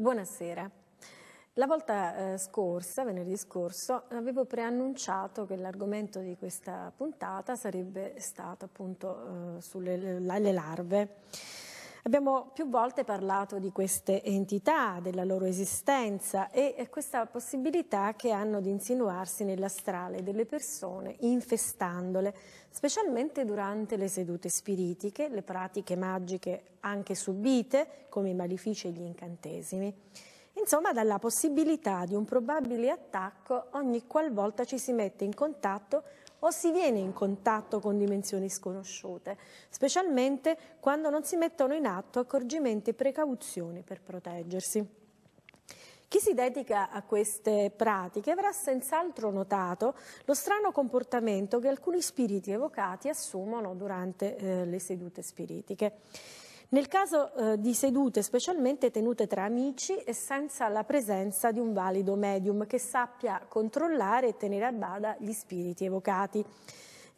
Buonasera. La volta eh, scorsa, venerdì scorso, avevo preannunciato che l'argomento di questa puntata sarebbe stato appunto eh, sulle le larve. Abbiamo più volte parlato di queste entità, della loro esistenza e questa possibilità che hanno di insinuarsi nell'astrale delle persone infestandole, specialmente durante le sedute spiritiche, le pratiche magiche anche subite, come i malefici e gli incantesimi. Insomma, dalla possibilità di un probabile attacco ogni qualvolta ci si mette in contatto o si viene in contatto con dimensioni sconosciute, specialmente quando non si mettono in atto accorgimenti e precauzioni per proteggersi. Chi si dedica a queste pratiche avrà senz'altro notato lo strano comportamento che alcuni spiriti evocati assumono durante eh, le sedute spiritiche. Nel caso eh, di sedute specialmente tenute tra amici e senza la presenza di un valido medium che sappia controllare e tenere a bada gli spiriti evocati.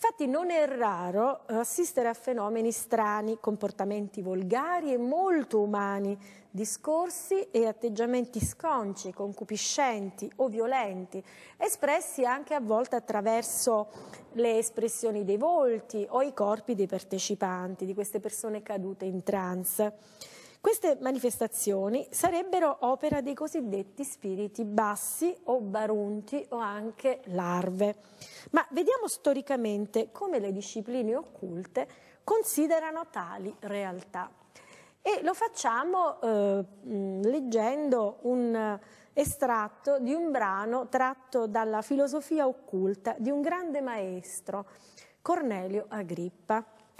Infatti non è raro eh, assistere a fenomeni strani, comportamenti volgari e molto umani, discorsi e atteggiamenti sconci, concupiscenti o violenti, espressi anche a volte attraverso le espressioni dei volti o i corpi dei partecipanti, di queste persone cadute in trance. Queste manifestazioni sarebbero opera dei cosiddetti spiriti bassi o barunti o anche larve. Ma vediamo storicamente come le discipline occulte considerano tali realtà e lo facciamo eh, mm, leggendo un eh, estratto di un brano tratto dalla filosofia occulta di un grande maestro, Cornelio Agrippa.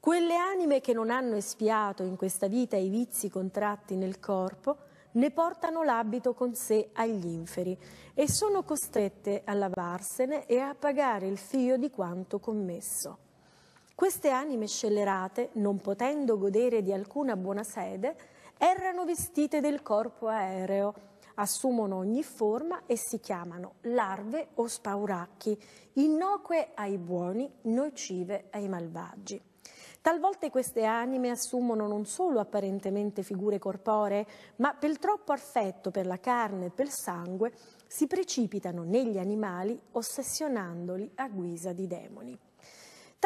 Quelle anime che non hanno espiato in questa vita i vizi contratti nel corpo, ne portano l'abito con sé agli inferi e sono costrette a lavarsene e a pagare il fio di quanto commesso. Queste anime scellerate, non potendo godere di alcuna buona sede, errano vestite del corpo aereo, assumono ogni forma e si chiamano larve o spauracchi, innocue ai buoni, nocive ai malvagi. Talvolta queste anime assumono non solo apparentemente figure corporee, ma per troppo affetto per la carne e per il sangue si precipitano negli animali ossessionandoli a guisa di demoni.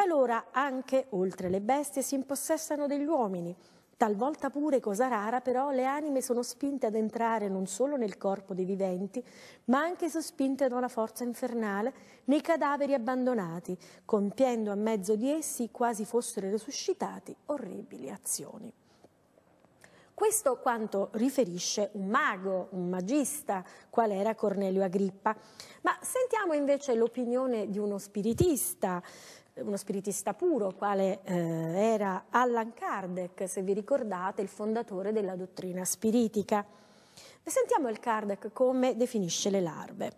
Talora anche, oltre le bestie, si impossessano degli uomini. Talvolta pure, cosa rara, però le anime sono spinte ad entrare non solo nel corpo dei viventi, ma anche sospinte da una forza infernale nei cadaveri abbandonati, compiendo a mezzo di essi, quasi fossero risuscitati, orribili azioni. Questo quanto riferisce un mago, un magista, qual era Cornelio Agrippa. Ma sentiamo invece l'opinione di uno spiritista, uno spiritista puro, quale eh, era Allan Kardec, se vi ricordate, il fondatore della dottrina spiritica. E sentiamo il Kardec come definisce le larve.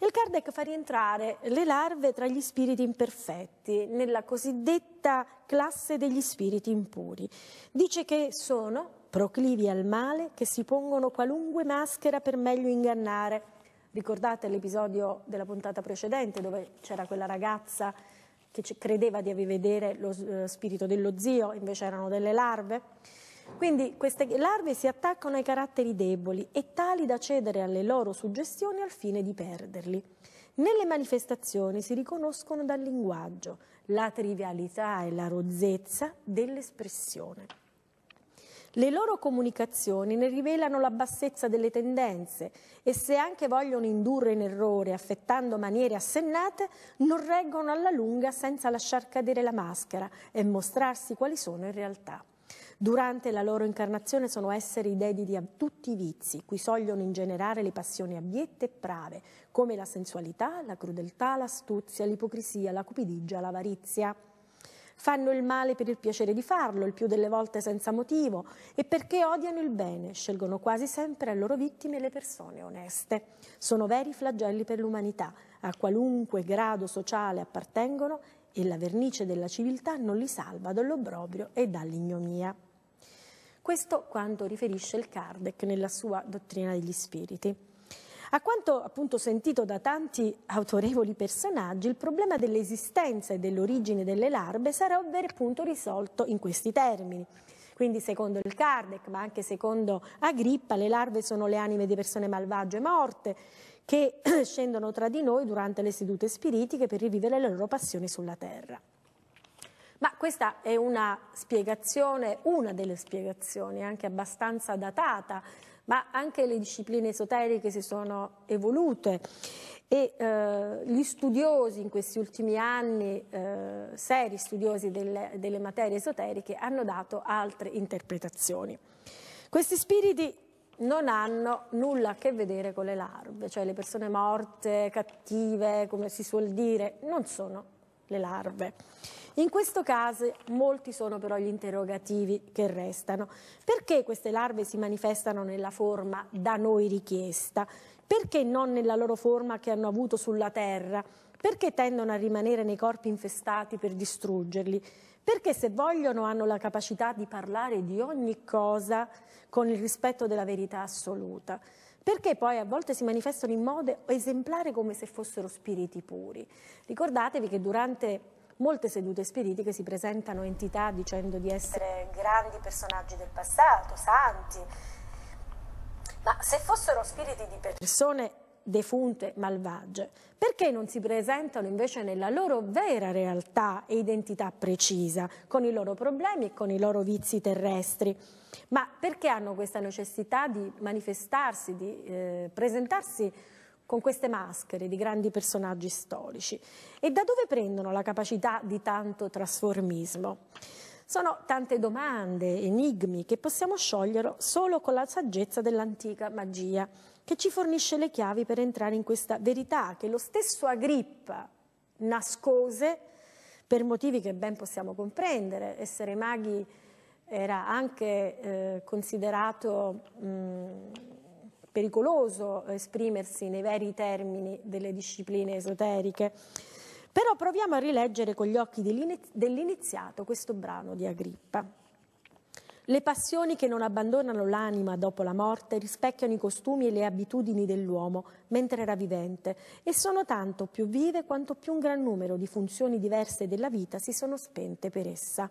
Il Kardec fa rientrare le larve tra gli spiriti imperfetti, nella cosiddetta classe degli spiriti impuri. Dice che sono proclivi al male, che si pongono qualunque maschera per meglio ingannare. Ricordate l'episodio della puntata precedente dove c'era quella ragazza che credeva di rivedere lo eh, spirito dello zio, invece erano delle larve. Quindi queste larve si attaccano ai caratteri deboli e tali da cedere alle loro suggestioni al fine di perderli. Nelle manifestazioni si riconoscono dal linguaggio la trivialità e la rozzezza dell'espressione. Le loro comunicazioni ne rivelano la bassezza delle tendenze e se anche vogliono indurre in errore affettando maniere assennate, non reggono alla lunga senza lasciar cadere la maschera e mostrarsi quali sono in realtà. Durante la loro incarnazione sono esseri dediti a tutti i vizi, cui sogliono ingenerare le passioni abiette e prave, come la sensualità, la crudeltà, l'astuzia, l'ipocrisia, la cupidigia, l'avarizia fanno il male per il piacere di farlo, il più delle volte senza motivo, e perché odiano il bene, scelgono quasi sempre a loro vittime le persone oneste. Sono veri flagelli per l'umanità, a qualunque grado sociale appartengono e la vernice della civiltà non li salva dall'obbrobrio e dall'ignomia. Questo quanto riferisce il Kardec nella sua dottrina degli spiriti. A quanto appunto sentito da tanti autorevoli personaggi, il problema dell'esistenza e dell'origine delle larve sarà ovvero appunto risolto in questi termini. Quindi secondo il Kardec, ma anche secondo Agrippa, le larve sono le anime di persone malvagie morte che scendono tra di noi durante le sedute spiritiche per rivivere le loro passioni sulla terra. Ma questa è una spiegazione, una delle spiegazioni anche abbastanza datata ma anche le discipline esoteriche si sono evolute e eh, gli studiosi in questi ultimi anni, eh, seri studiosi delle, delle materie esoteriche, hanno dato altre interpretazioni. Questi spiriti non hanno nulla a che vedere con le larve, cioè le persone morte, cattive, come si suol dire, non sono le larve. In questo caso molti sono però gli interrogativi che restano. Perché queste larve si manifestano nella forma da noi richiesta? Perché non nella loro forma che hanno avuto sulla Terra? Perché tendono a rimanere nei corpi infestati per distruggerli? perché se vogliono hanno la capacità di parlare di ogni cosa con il rispetto della verità assoluta, perché poi a volte si manifestano in modo esemplare come se fossero spiriti puri. Ricordatevi che durante molte sedute spiritiche si presentano entità dicendo di essere grandi personaggi del passato, santi, ma se fossero spiriti di persone defunte, malvagie, perché non si presentano invece nella loro vera realtà e identità precisa, con i loro problemi e con i loro vizi terrestri? Ma perché hanno questa necessità di manifestarsi, di eh, presentarsi con queste maschere di grandi personaggi storici. E da dove prendono la capacità di tanto trasformismo? Sono tante domande, enigmi che possiamo sciogliere solo con la saggezza dell'antica magia, che ci fornisce le chiavi per entrare in questa verità che lo stesso Agrippa nascose per motivi che ben possiamo comprendere. Essere maghi era anche eh, considerato mh, pericoloso esprimersi nei veri termini delle discipline esoteriche. Però proviamo a rileggere con gli occhi dell'iniziato questo brano di Agrippa. Le passioni che non abbandonano l'anima dopo la morte rispecchiano i costumi e le abitudini dell'uomo mentre era vivente e sono tanto più vive quanto più un gran numero di funzioni diverse della vita si sono spente per essa.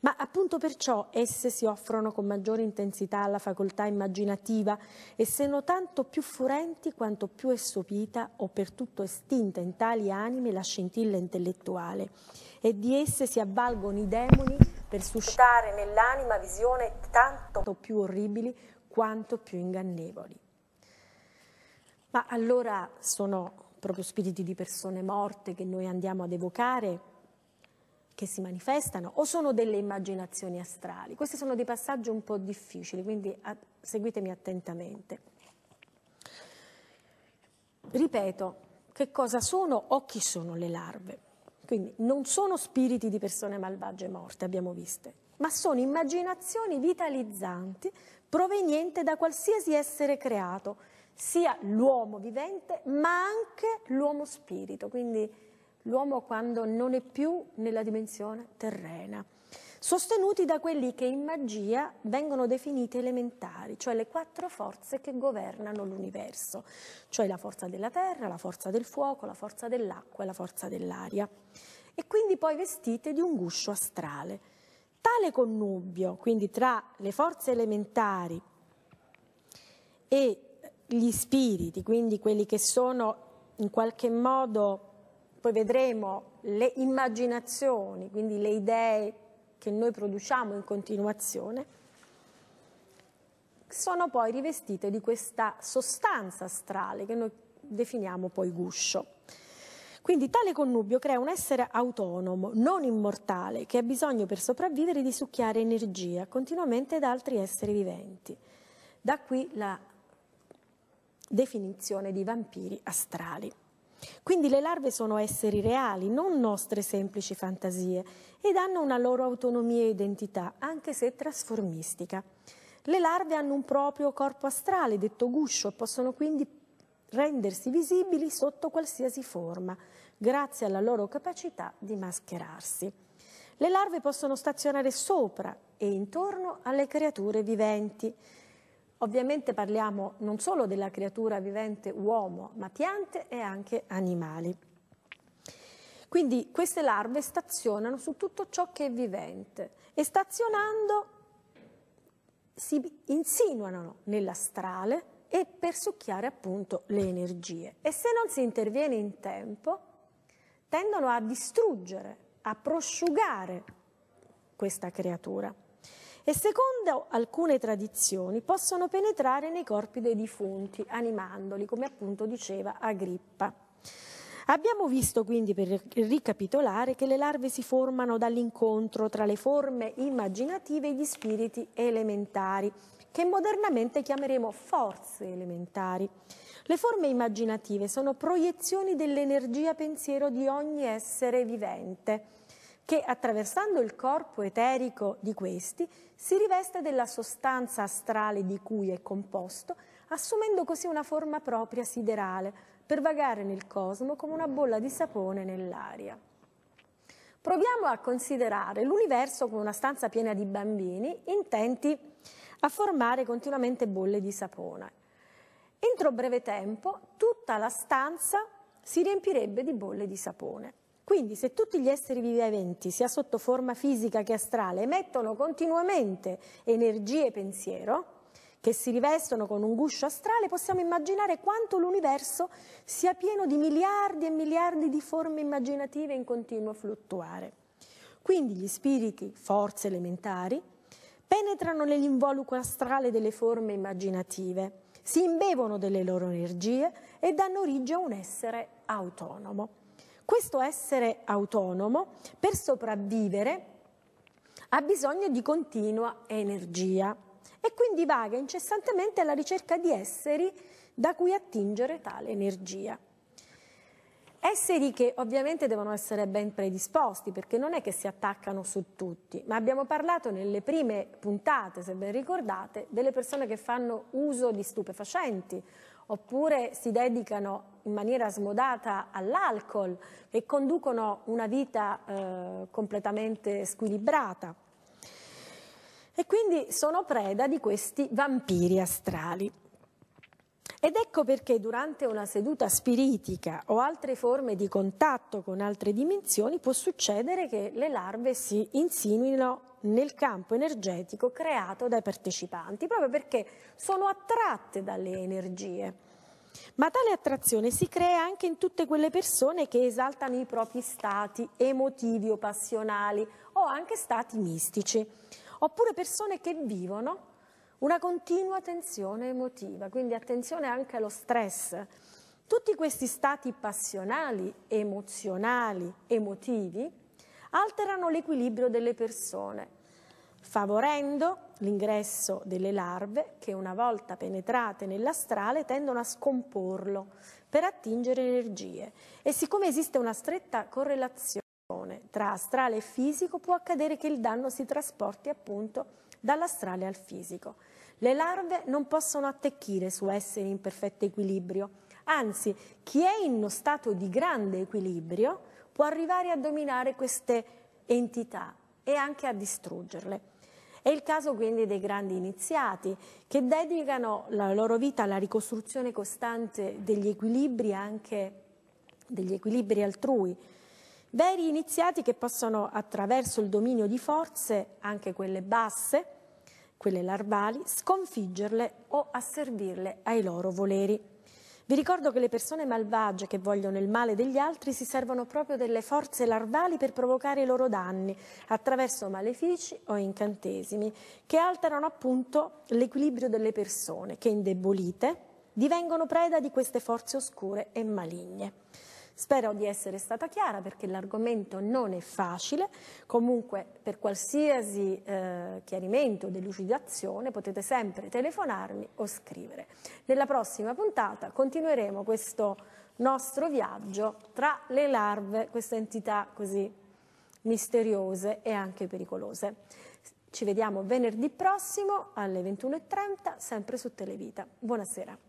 Ma appunto perciò esse si offrono con maggiore intensità alla facoltà immaginativa, essendo tanto più furenti quanto più è sopita o per tutto estinta in tali anime la scintilla intellettuale. E di esse si avvalgono i demoni per suscitare nell'anima visioni tanto più orribili quanto più ingannevoli. Ma allora sono proprio spiriti di persone morte che noi andiamo ad evocare? che si manifestano o sono delle immaginazioni astrali? Questi sono dei passaggi un po' difficili, quindi a, seguitemi attentamente. Ripeto, che cosa sono o chi sono le larve? Quindi non sono spiriti di persone malvagie morte, abbiamo viste, ma sono immaginazioni vitalizzanti provenienti da qualsiasi essere creato, sia l'uomo vivente ma anche l'uomo spirito, quindi l'uomo quando non è più nella dimensione terrena, sostenuti da quelli che in magia vengono definiti elementari, cioè le quattro forze che governano l'universo, cioè la forza della terra, la forza del fuoco, la forza dell'acqua e la forza dell'aria, e quindi poi vestite di un guscio astrale. Tale connubio, quindi tra le forze elementari e gli spiriti, quindi quelli che sono in qualche modo poi vedremo le immaginazioni, quindi le idee che noi produciamo in continuazione, sono poi rivestite di questa sostanza astrale che noi definiamo poi guscio. Quindi tale connubio crea un essere autonomo, non immortale, che ha bisogno per sopravvivere di succhiare energia continuamente da altri esseri viventi. Da qui la definizione di vampiri astrali. Quindi le larve sono esseri reali, non nostre semplici fantasie, ed hanno una loro autonomia e identità, anche se trasformistica. Le larve hanno un proprio corpo astrale, detto guscio, e possono quindi rendersi visibili sotto qualsiasi forma, grazie alla loro capacità di mascherarsi. Le larve possono stazionare sopra e intorno alle creature viventi, Ovviamente parliamo non solo della creatura vivente uomo, ma piante e anche animali. Quindi queste larve stazionano su tutto ciò che è vivente e stazionando si insinuano nell'astrale e per succhiare appunto le energie. E se non si interviene in tempo, tendono a distruggere, a prosciugare questa creatura e secondo alcune tradizioni possono penetrare nei corpi dei defunti, animandoli, come appunto diceva Agrippa. Abbiamo visto quindi, per ricapitolare, che le larve si formano dall'incontro tra le forme immaginative e gli spiriti elementari, che modernamente chiameremo forze elementari. Le forme immaginative sono proiezioni dell'energia pensiero di ogni essere vivente che attraversando il corpo eterico di questi si riveste della sostanza astrale di cui è composto, assumendo così una forma propria siderale per vagare nel cosmo come una bolla di sapone nell'aria. Proviamo a considerare l'universo come una stanza piena di bambini intenti a formare continuamente bolle di sapone. Entro breve tempo tutta la stanza si riempirebbe di bolle di sapone. Quindi se tutti gli esseri viventi, sia sotto forma fisica che astrale, emettono continuamente energie e pensiero, che si rivestono con un guscio astrale, possiamo immaginare quanto l'universo sia pieno di miliardi e miliardi di forme immaginative in continuo fluttuare. Quindi gli spiriti, forze elementari, penetrano nell'involucro astrale delle forme immaginative, si imbevono delle loro energie e danno origine a un essere autonomo. Questo essere autonomo, per sopravvivere, ha bisogno di continua energia e quindi vaga incessantemente alla ricerca di esseri da cui attingere tale energia. Esseri che ovviamente devono essere ben predisposti perché non è che si attaccano su tutti, ma abbiamo parlato nelle prime puntate, se ben ricordate, delle persone che fanno uso di stupefacenti oppure si dedicano in maniera smodata all'alcol e conducono una vita eh, completamente squilibrata. E quindi sono preda di questi vampiri astrali. Ed ecco perché durante una seduta spiritica o altre forme di contatto con altre dimensioni può succedere che le larve si insinuino nel campo energetico creato dai partecipanti, proprio perché sono attratte dalle energie. Ma tale attrazione si crea anche in tutte quelle persone che esaltano i propri stati emotivi o passionali o anche stati mistici, oppure persone che vivono una continua tensione emotiva, quindi attenzione anche allo stress. Tutti questi stati passionali, emozionali, emotivi alterano l'equilibrio delle persone, favorendo l'ingresso delle larve che una volta penetrate nell'astrale tendono a scomporlo per attingere energie. E siccome esiste una stretta correlazione tra astrale e fisico, può accadere che il danno si trasporti appunto dall'astrale al fisico. Le larve non possono attecchire su esseri in perfetto equilibrio, anzi chi è in uno stato di grande equilibrio può arrivare a dominare queste entità e anche a distruggerle. È il caso quindi dei grandi iniziati che dedicano la loro vita alla ricostruzione costante degli equilibri anche degli equilibri altrui, veri iniziati che possono attraverso il dominio di forze, anche quelle basse, quelle larvali, sconfiggerle o asservirle ai loro voleri. Vi ricordo che le persone malvagie che vogliono il male degli altri si servono proprio delle forze larvali per provocare i loro danni attraverso malefici o incantesimi che alterano appunto l'equilibrio delle persone che indebolite divengono preda di queste forze oscure e maligne. Spero di essere stata chiara perché l'argomento non è facile, comunque per qualsiasi eh, chiarimento o delucidazione potete sempre telefonarmi o scrivere. Nella prossima puntata continueremo questo nostro viaggio tra le larve, queste entità così misteriose e anche pericolose. Ci vediamo venerdì prossimo alle 21.30, sempre su Televita. Buonasera.